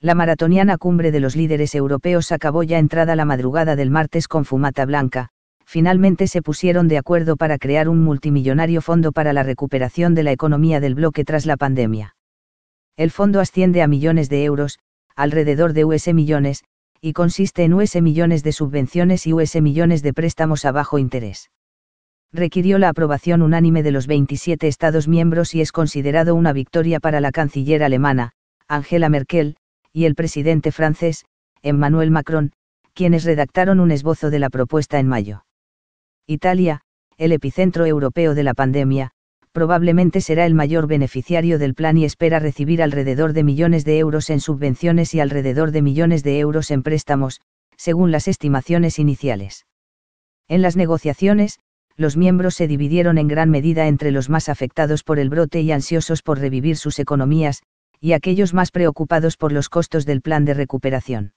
la maratoniana cumbre de los líderes europeos acabó ya entrada la madrugada del martes con fumata blanca, finalmente se pusieron de acuerdo para crear un multimillonario fondo para la recuperación de la economía del bloque tras la pandemia. El fondo asciende a millones de euros, alrededor de US millones, y consiste en US millones de subvenciones y US millones de préstamos a bajo interés. Requirió la aprobación unánime de los 27 Estados miembros y es considerado una victoria para la canciller alemana, Angela Merkel, y el presidente francés, Emmanuel Macron, quienes redactaron un esbozo de la propuesta en mayo. Italia, el epicentro europeo de la pandemia, probablemente será el mayor beneficiario del plan y espera recibir alrededor de millones de euros en subvenciones y alrededor de millones de euros en préstamos, según las estimaciones iniciales. En las negociaciones, los miembros se dividieron en gran medida entre los más afectados por el brote y ansiosos por revivir sus economías, y aquellos más preocupados por los costos del plan de recuperación.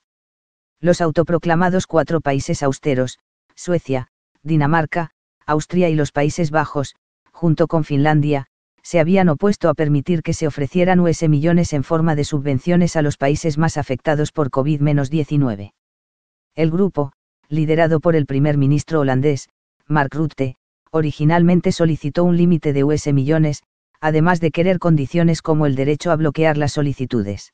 Los autoproclamados cuatro países austeros, Suecia, Dinamarca, Austria y los Países Bajos, junto con Finlandia, se habían opuesto a permitir que se ofrecieran US millones en forma de subvenciones a los países más afectados por COVID-19. El grupo, liderado por el primer ministro holandés, Mark Rutte, originalmente solicitó un límite de US millones, además de querer condiciones como el derecho a bloquear las solicitudes.